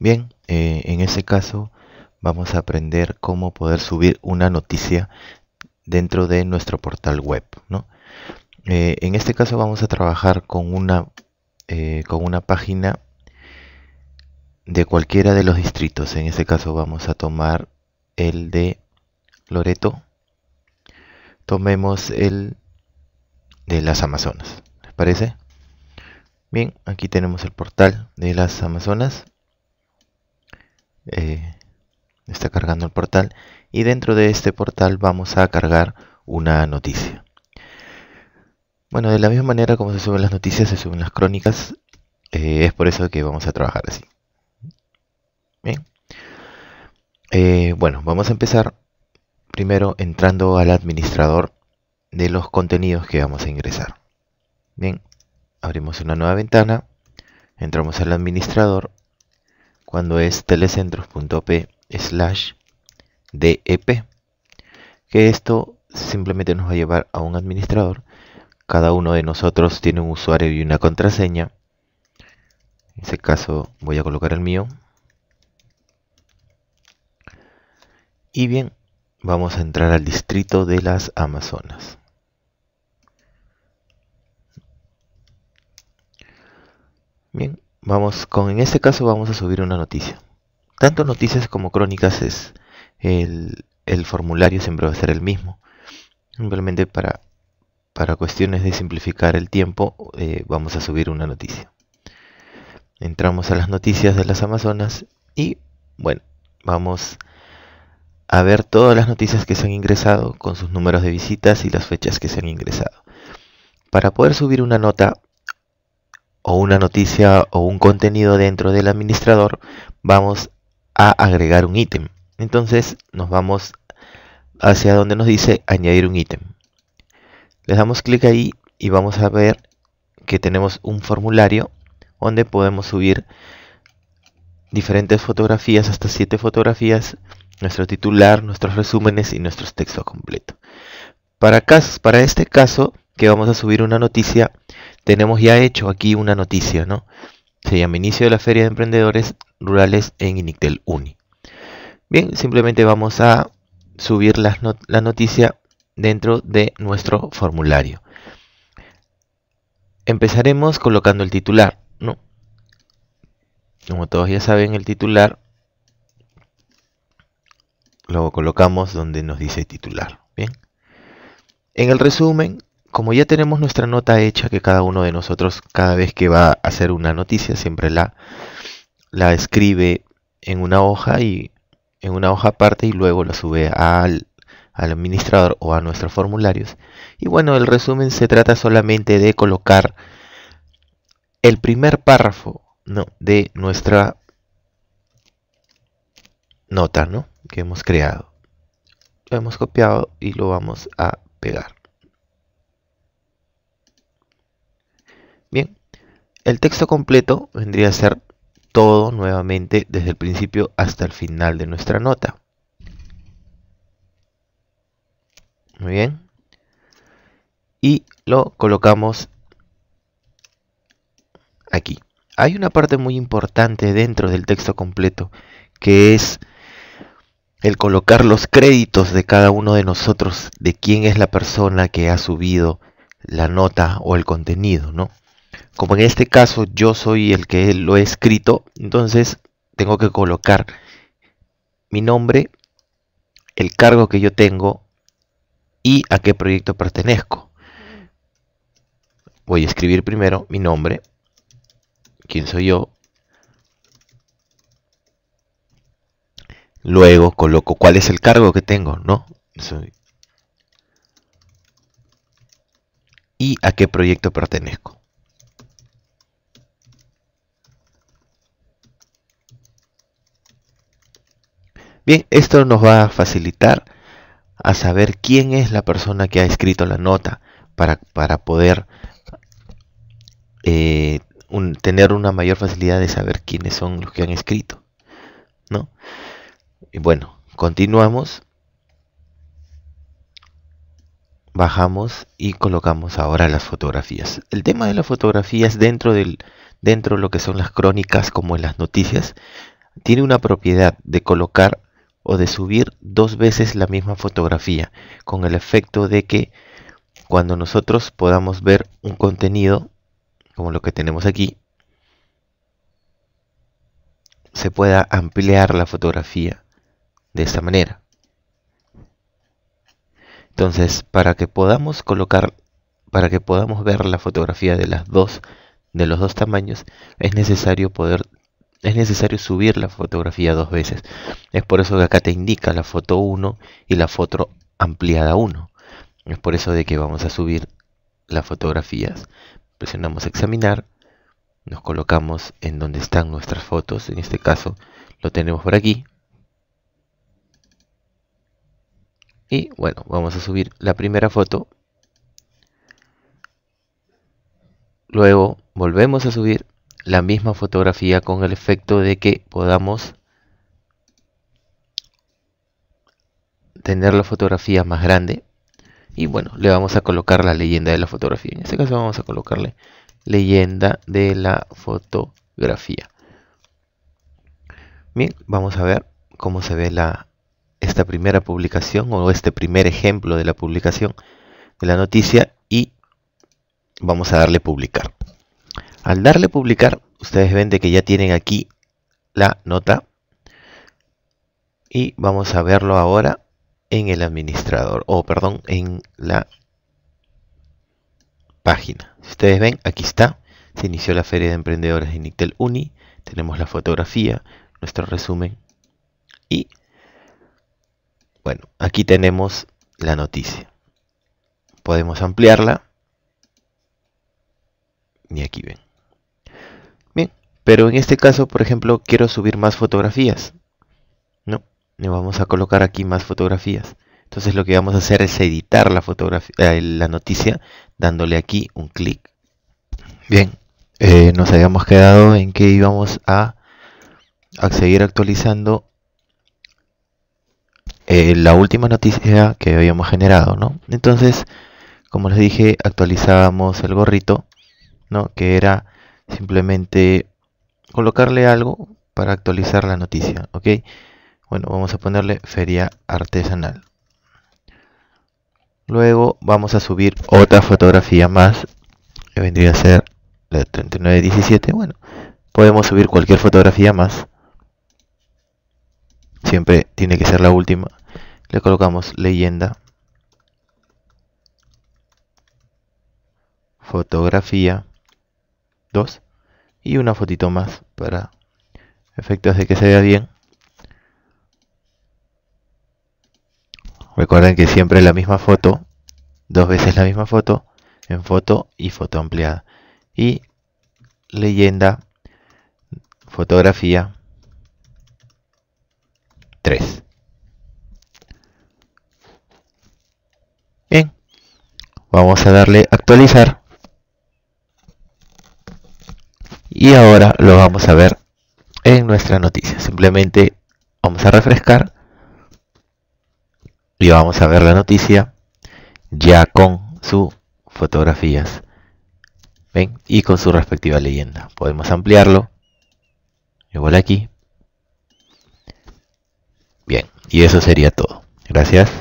Bien, eh, en este caso vamos a aprender cómo poder subir una noticia dentro de nuestro portal web. Eh, en este caso vamos a trabajar con una, eh, con una página de cualquiera de los distritos. En este caso vamos a tomar el de Loreto. Tomemos el de las Amazonas. ¿Les parece? Bien, aquí tenemos el portal de las Amazonas. Eh, está cargando el portal y dentro de este portal vamos a cargar una noticia. Bueno, de la misma manera como se suben las noticias, se suben las crónicas. Eh, es por eso que vamos a trabajar así. Bien. Eh, bueno, vamos a empezar primero entrando al administrador de los contenidos que vamos a ingresar. Bien, abrimos una nueva ventana, entramos al administrador cuando es telecentros.p slash DEP, que esto simplemente nos va a llevar a un administrador. Cada uno de nosotros tiene un usuario y una contraseña. En este caso voy a colocar el mío. Y bien, vamos a entrar al distrito de las Amazonas. Bien, vamos con, en este caso vamos a subir una noticia. Tanto noticias como crónicas es el, formulario siempre va a ser el mismo. Simplemente para, para cuestiones de simplificar el tiempo eh, vamos a subir una noticia. Entramos a las noticias de las Amazonas y bueno, vamos a ver todas las noticias que se han ingresado con sus números de visitas y las fechas que se han ingresado. Para poder subir una nota o una noticia o un contenido dentro del administrador, vamos a agregar un ítem. Entonces nos vamos hacia donde nos dice añadir un ítem. Le damos clic ahí y vamos a ver que tenemos un formulario donde podemos subir diferentes fotografías, hasta siete fotografías, nuestro titular, nuestros resúmenes y nuestros textos completo Para, casos, para este caso, que vamos a subir una noticia, tenemos ya hecho aquí una noticia, ¿no? Se llama Inicio de la Feria de Emprendedores Rurales en Inictel Uni. Bien, simplemente vamos a subir la, noticia dentro de nuestro formulario. Empezaremos colocando el titular, ¿no? Como todos ya saben, el titular lo colocamos donde nos dice titular, ¿bien? En el resumen como ya tenemos nuestra nota hecha, que cada uno de nosotros cada vez que va a hacer una noticia siempre la, escribe en una hoja y en una hoja aparte y luego la sube al, administrador o a nuestros formularios. Y bueno, el resumen se trata solamente de colocar el primer párrafo de nuestra nota ¿no? que hemos creado. Lo hemos copiado y lo vamos a pegar. El texto completo vendría a ser todo nuevamente desde el principio hasta el final de nuestra nota. Muy bien. Y lo colocamos aquí. Hay una parte muy importante dentro del texto completo que es el colocar los créditos de cada uno de nosotros de quién es la persona que ha subido la nota o el contenido, ¿no? Como en este caso yo soy el que lo he escrito, entonces tengo que colocar mi nombre, el cargo que yo tengo y a qué proyecto pertenezco. Voy a escribir primero mi nombre, quién soy yo. Luego coloco cuál es el cargo que tengo, ¿no? Soy y a qué proyecto pertenezco. Bien, esto nos va a facilitar a saber quién es la persona que ha escrito la nota para, para poder eh, tener una mayor facilidad de saber quiénes son los que han escrito. ¿no? Y bueno, continuamos. Bajamos y colocamos ahora las fotografías. El tema de las fotografías dentro, del, dentro de lo que son las crónicas como en las noticias, tiene una propiedad de colocar o de subir dos veces la misma fotografía, con el efecto de que cuando nosotros podamos ver un contenido, como lo que tenemos aquí, se pueda ampliar la fotografía de esta manera. Entonces, para que podamos colocar, para que podamos ver la fotografía de las dos, de los dos tamaños, es necesario poder es necesario subir la fotografía dos veces. Es por eso que acá te indica la foto 1 y la foto ampliada 1. Es por eso de que vamos a subir las fotografías. Presionamos examinar, nos colocamos en donde están nuestras fotos, en este caso lo tenemos por aquí. Y bueno, vamos a subir la primera foto. Luego volvemos a subir la misma fotografía con el efecto de que podamos tener la fotografía más grande y bueno le vamos a colocar la leyenda de la fotografía en este caso vamos a colocarle leyenda de la fotografía bien vamos a ver cómo se ve la esta primera publicación o este primer ejemplo de la publicación de la noticia y vamos a darle publicar al darle publicar, ustedes ven de que ya tienen aquí la nota. Y vamos a verlo ahora en el administrador, o perdón, en la página. Si ustedes ven, aquí está. Se inició la Feria de Emprendedores de Nictel Uni. Tenemos la fotografía, nuestro resumen. Y, bueno, aquí tenemos la noticia. Podemos ampliarla. Y aquí ven. Pero en este caso, por ejemplo, quiero subir más fotografías. No, le vamos a colocar aquí más fotografías. Entonces lo que vamos a hacer es editar la, eh, la noticia dándole aquí un clic. Bien, eh, nos habíamos quedado en que íbamos a, seguir actualizando eh, la última noticia que habíamos generado, ¿no? Entonces, como les dije, actualizábamos el gorrito, ¿no? Que era simplemente colocarle algo para actualizar la noticia, ¿ok? Bueno, vamos a ponerle feria artesanal. Luego vamos a subir otra fotografía más, que vendría a ser la 3917. Bueno, podemos subir cualquier fotografía más. Siempre tiene que ser la última. Le colocamos leyenda. Fotografía 2 y una fotito más para efectos de que se vea bien. Recuerden que siempre la misma foto, dos veces la misma foto, en foto y foto ampliada. Y leyenda, fotografía 3. Bien, vamos a darle actualizar. Y ahora lo vamos a ver en nuestra noticia. Simplemente vamos a refrescar y vamos a ver la noticia ya con sus fotografías. ¿Ven? Y con su respectiva leyenda. Podemos ampliarlo. Igual aquí. Bien, y eso sería todo. Gracias.